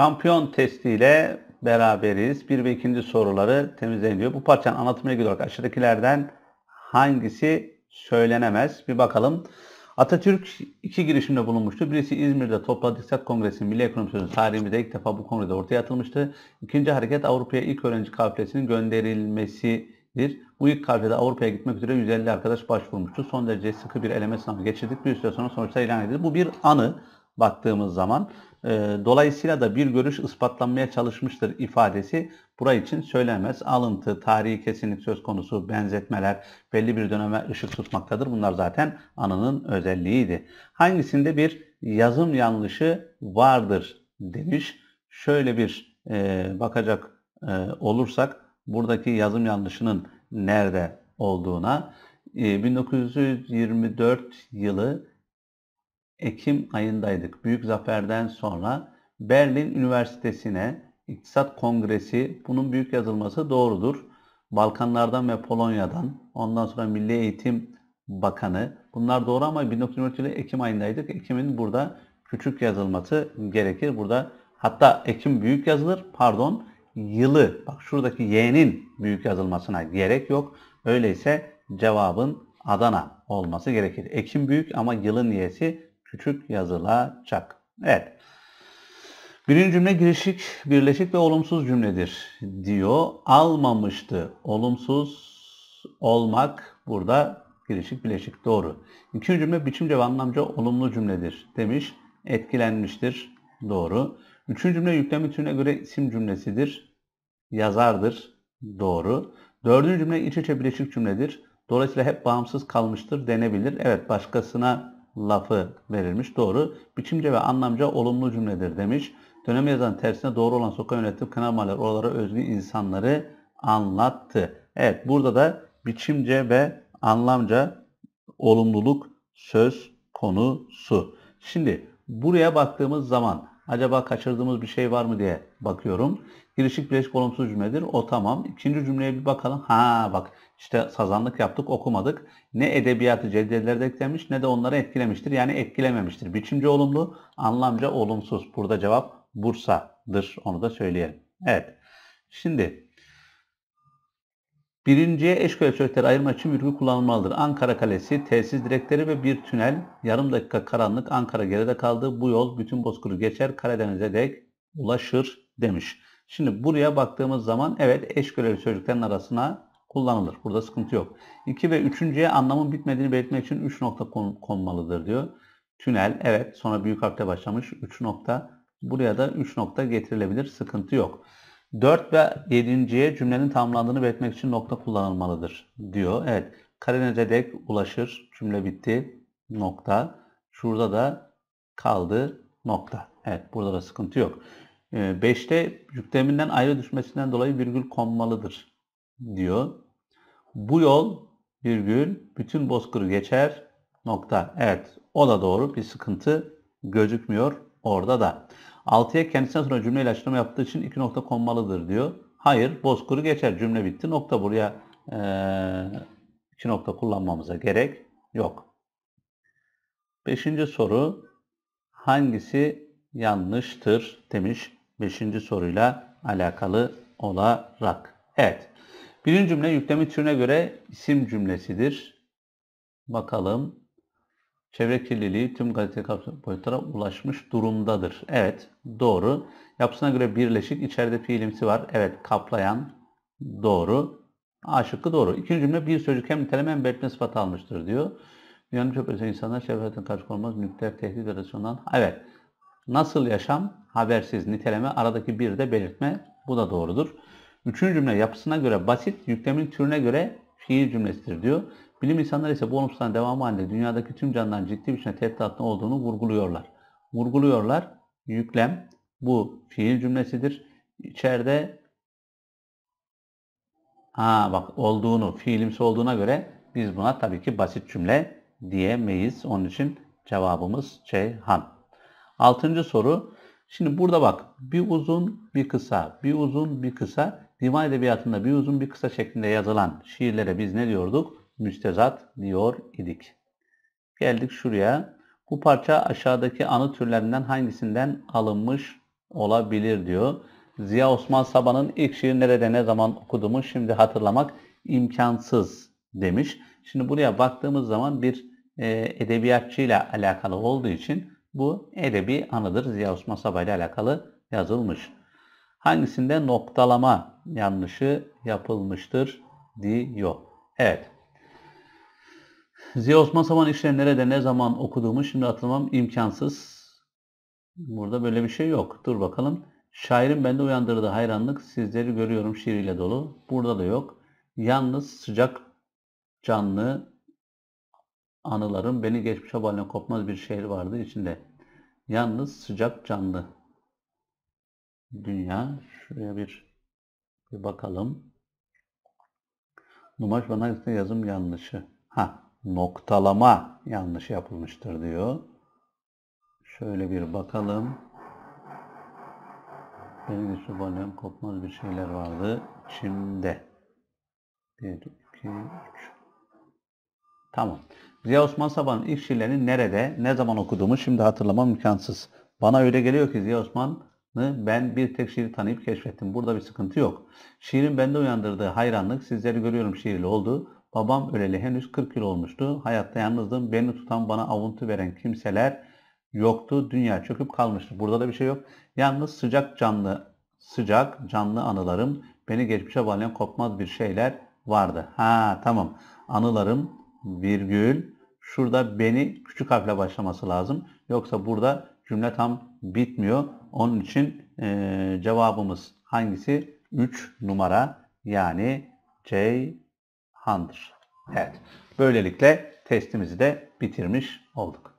Şampiyon testiyle beraberiz. Bir ve ikinci soruları temizleniyor. Bu parçanın anlatımına göre olarak aşağıdakilerden hangisi söylenemez? Bir bakalım. Atatürk iki girişimde bulunmuştu. Birisi İzmir'de Toplu İktisat Kongresi Milli Ekonomi tarihimizde ilk defa bu kongrede ortaya atılmıştı. İkinci hareket Avrupa'ya ilk öğrenci kafilesinin gönderilmesidir. Bu ilk kafilede Avrupa'ya gitmek üzere 150 arkadaş başvurmuştu. Son derece sıkı bir eleme sınavı geçirdik. Bir süre sonra sonuçta ilan edildi. Bu bir anı baktığımız zaman. Ee, dolayısıyla da bir görüş ispatlanmaya çalışmıştır ifadesi bura için söylemez Alıntı, tarihi kesinlik söz konusu, benzetmeler belli bir döneme ışık tutmaktadır. Bunlar zaten anının özelliğiydi. Hangisinde bir yazım yanlışı vardır demiş. Şöyle bir e, bakacak e, olursak buradaki yazım yanlışının nerede olduğuna e, 1924 yılı Ekim ayındaydık. Büyük zaferden sonra Berlin Üniversitesi'ne İktisat Kongresi bunun büyük yazılması doğrudur. Balkanlardan ve Polonya'dan ondan sonra Milli Eğitim Bakanı bunlar doğru ama 1923 Ekim ayındaydık. Ekim'in burada küçük yazılması gerekir. Burada hatta Ekim büyük yazılır. Pardon yılı bak şuradaki Y'nin büyük yazılmasına gerek yok. Öyleyse cevabın Adana olması gerekir. Ekim büyük ama yılın y'si küçük yazılacak. Evet. Birinci cümle girişik, birleşik ve olumsuz cümledir diyor. Almamıştı. Olumsuz olmak burada girişik, birleşik doğru. İkinci cümle biçimce ve anlamca olumlu cümledir demiş. Etkilenmiştir. Doğru. Üçüncü cümle yüklem bütününe göre isim cümlesidir. Yazardır. Doğru. Dördüncü cümle iç içe birleşik cümledir. Dolayısıyla hep bağımsız kalmıştır denebilir. Evet başkasına lafı verilmiş. Doğru. Biçimce ve anlamca olumlu cümledir demiş. Dönem yazan tersine doğru olan sokak yönetim kanamalar oralara özgü insanları anlattı. Evet burada da biçimce ve anlamca olumluluk söz konusu. Şimdi buraya baktığımız zaman acaba kaçırdığımız bir şey var mı diye bakıyorum. Girişik bileşik olumsuz cümledir. O tamam. İkinci cümleye bir bakalım. Ha bak işte sazanlık yaptık okumadık. Ne edebiyatı ceddelerde etkilemiş ne de onları etkilemiştir. Yani etkilememiştir. Biçimce olumlu, anlamca olumsuz. Burada cevap Bursa'dır. Onu da söyleyelim. Evet. Şimdi Birinciye eş ölçekleri ayırmak için virgül kullanılmalıdır. Ankara Kalesi, tesis direkleri ve bir tünel. Yarım dakika karanlık Ankara geride kaldı. Bu yol bütün bozkuru geçer Karadeniz'e dek ulaşır demiş. Şimdi buraya baktığımız zaman evet eş görevli sözcüklerin arasına kullanılır. Burada sıkıntı yok. 2 ve 3.ye anlamın bitmediğini belirtmek için 3 nokta konmalıdır diyor. Tünel evet sonra büyük harfle başlamış 3 nokta. Buraya da 3 nokta getirilebilir. Sıkıntı yok. 4 ve 7.ye cümlenin tamamlandığını belirtmek için nokta kullanılmalıdır diyor. Evet. Karadeniz'e dek ulaşır. Cümle bitti. Nokta. Şurada da kaldı. Nokta. Evet. Burada da sıkıntı yok. 5'te ee, yükleminden ayrı düşmesinden dolayı virgül konmalıdır diyor. Bu yol virgül bütün bozkırı geçer nokta. Evet o da doğru bir sıkıntı gözükmüyor orada da. Altıya kendisinden sonra cümleyle açıklama yaptığı için iki nokta konmalıdır diyor. Hayır bozkırı geçer cümle bitti nokta buraya e, iki nokta kullanmamıza gerek yok. Beşinci soru hangisi yanlıştır demiş beşinci soruyla alakalı olarak. Evet Birinci cümle yüklemi türüne göre isim cümlesidir. Bakalım. Çevre kirliliği tüm kalite kapsamlı boyutlara ulaşmış durumdadır. Evet doğru. Yapısına göre birleşik içeride fiilimsi var. Evet kaplayan doğru. A şıkkı doğru. İkinci cümle bir sözcük hem niteleme hem belirtme sıfatı almıştır diyor. Dünyanın çok özel insanlar şefkatin karşı olmaz nükleer tehdit arasından. Evet. Nasıl yaşam? Habersiz niteleme. Aradaki bir de belirtme. Bu da doğrudur. Üçüncü cümle yapısına göre basit, yüklemin türüne göre fiil cümlesidir diyor. Bilim insanları ise bu olumsuzluğun devamı halinde dünyadaki tüm canlıların ciddi bir şekilde tehdit olduğunu vurguluyorlar. Vurguluyorlar, yüklem bu fiil cümlesidir. İçeride ha bak olduğunu, fiilimsi olduğuna göre biz buna tabii ki basit cümle diyemeyiz. Onun için cevabımız Ceyhan. Altıncı soru. Şimdi burada bak bir uzun bir kısa, bir uzun bir kısa Divan edebiyatında bir uzun bir kısa şeklinde yazılan şiirlere biz ne diyorduk? Müstezat diyor idik. Geldik şuraya. Bu parça aşağıdaki anı türlerinden hangisinden alınmış olabilir diyor. Ziya Osman Saban'ın ilk şiir nerede ne zaman okuduğumu şimdi hatırlamak imkansız demiş. Şimdi buraya baktığımız zaman bir e, edebiyatçıyla alakalı olduğu için bu edebi anıdır. Ziya Osman Sabah ile alakalı yazılmış. Hangisinde noktalama yanlışı yapılmıştır diyor. Evet. Ziya Osman Saman işlemlere de ne zaman okuduğumu şimdi hatırlamam imkansız. Burada böyle bir şey yok. Dur bakalım. Şairin bende uyandırdığı hayranlık sizleri görüyorum şiiriyle dolu. Burada da yok. Yalnız sıcak canlı anılarım beni geçmiş haline kopmaz bir şehir vardı içinde. Yalnız sıcak canlı dünya. Şuraya bir bir bakalım. Numaş bana işte yazım yanlışı. Ha, noktalama yanlış yapılmıştır diyor. Şöyle bir bakalım. Benim üstü kopmaz bir şeyler vardı. Şimdi. Bir iki üç. Tamam. Ziya Osman Saban'ın ilk şiirlerini nerede, ne zaman okuduğumu şimdi hatırlamam imkansız. Bana öyle geliyor ki Ziya Osman ben bir tek şiiri tanıyıp keşfettim. Burada bir sıkıntı yok. Şiirin bende uyandırdığı hayranlık sizleri görüyorum şiirli oldu. Babam öleli henüz 40 yıl olmuştu. Hayatta yalnızdım. Beni tutan bana avuntu veren kimseler yoktu. Dünya çöküp kalmıştı. Burada da bir şey yok. Yalnız sıcak canlı sıcak canlı anılarım beni geçmişe bağlayan kopmaz bir şeyler vardı. Ha tamam. Anılarım virgül şurada beni küçük harfle başlaması lazım. Yoksa burada Cümle tam bitmiyor. Onun için e, cevabımız hangisi? 3 numara yani Ceyhan'dır. Evet. Böylelikle testimizi de bitirmiş olduk.